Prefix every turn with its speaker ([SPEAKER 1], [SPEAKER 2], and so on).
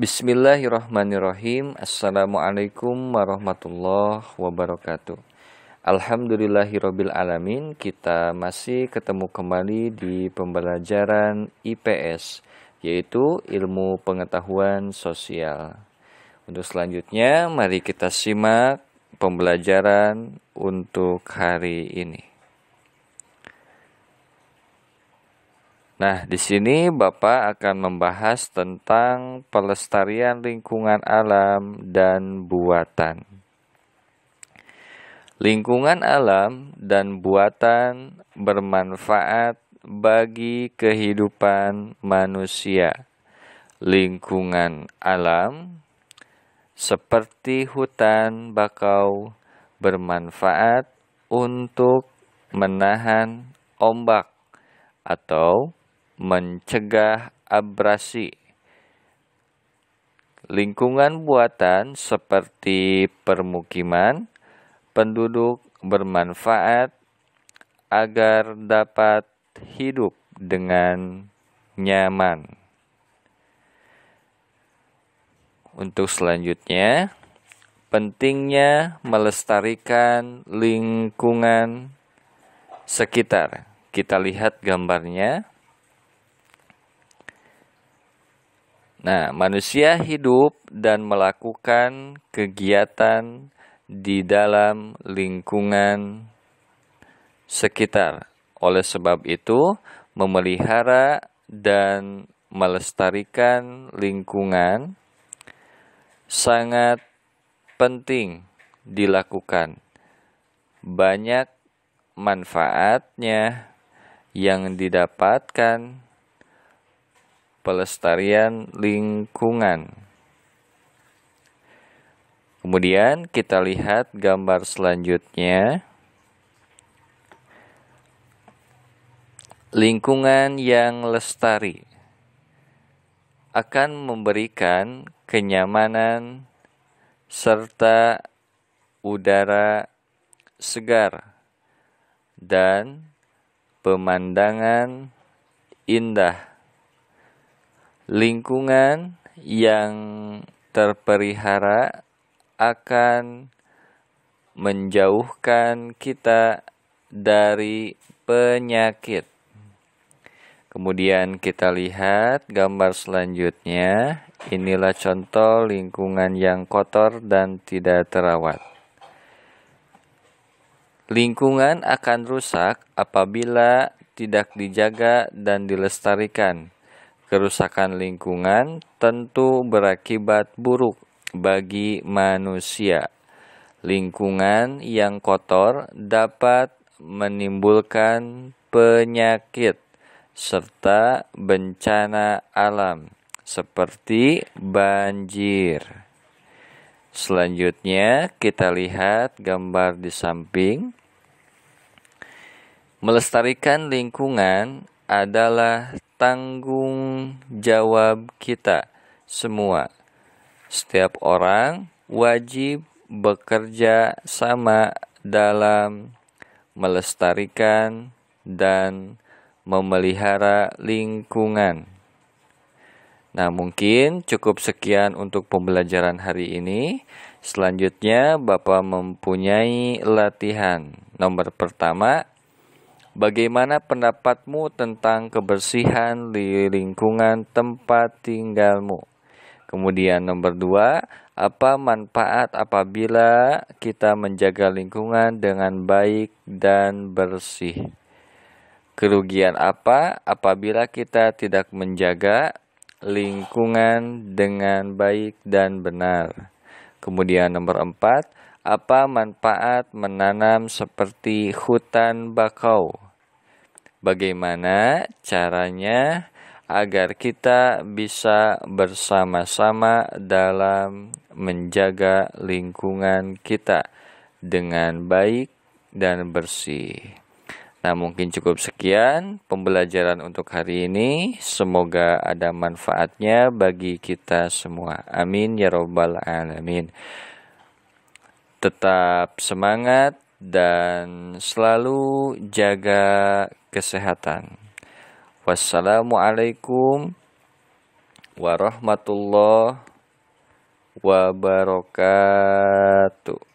[SPEAKER 1] Bismillahirrahmanirrahim. Assalamualaikum warahmatullahi wabarakatuh. Alhamdulillahirabbil kita masih ketemu kembali di pembelajaran IPS yaitu Ilmu Pengetahuan Sosial. Untuk selanjutnya, mari kita simak pembelajaran untuk hari ini. Nah, di sini Bapak akan membahas tentang pelestarian lingkungan alam dan buatan. Lingkungan alam dan buatan bermanfaat bagi kehidupan manusia. Lingkungan alam seperti hutan bakau bermanfaat untuk menahan ombak atau mencegah abrasi. Lingkungan buatan seperti permukiman penduduk bermanfaat agar dapat hidup dengan nyaman. Untuk selanjutnya, pentingnya melestarikan lingkungan sekitar. Kita lihat gambarnya. Nah, manusia hidup dan melakukan kegiatan di dalam lingkungan sekitar. Oleh sebab itu, memelihara dan melestarikan lingkungan sangat penting dilakukan. Banyak manfaatnya yang didapatkan pelestarian lingkungan. Kemudian kita lihat gambar selanjutnya. Lingkungan yang lestari akan memberikan kenyamanan serta udara segar dan pemandangan indah lingkungan yang terperihara akan menjauhkan kita dari penyakit. Kemudian kita lihat gambar selanjutnya. Inilah contoh lingkungan yang kotor dan tidak terawat. Lingkungan akan rusak apabila tidak dijaga dan dilestarikan kerusakan lingkungan tentu berakibat buruk bagi manusia. Lingkungan yang kotor dapat menimbulkan penyakit serta bencana alam seperti banjir. Selanjutnya kita lihat gambar di samping. Melestarikan lingkungan adalah tanggung jawab kita semua. Setiap orang wajib bekerja sama dalam melestarikan dan memelihara lingkungan. Nah, mungkin cukup sekian untuk pembelajaran hari ini. Selanjutnya, Bapak mempunyai latihan. Nomor pertama, Bagaimana pendapatmu tentang kebersihan di lingkungan tempat tinggalmu? Kemudian nomor dua, apa manfaat apabila kita menjaga lingkungan dengan baik dan bersih? Kerugian apa apabila kita tidak menjaga lingkungan dengan baik dan benar? Kemudian nomor empat, apa manfaat menanam seperti hutan bakau? Bagaimana caranya agar kita bisa bersama-sama dalam menjaga lingkungan kita dengan baik dan bersih? Nah, mungkin cukup sekian pembelajaran untuk hari ini. Semoga ada manfaatnya bagi kita semua. Amin ya Rabbal 'Alamin tetap semangat dan selalu jaga kesehatan. Wassalamualaikum warahmatullahi wabarakatuh.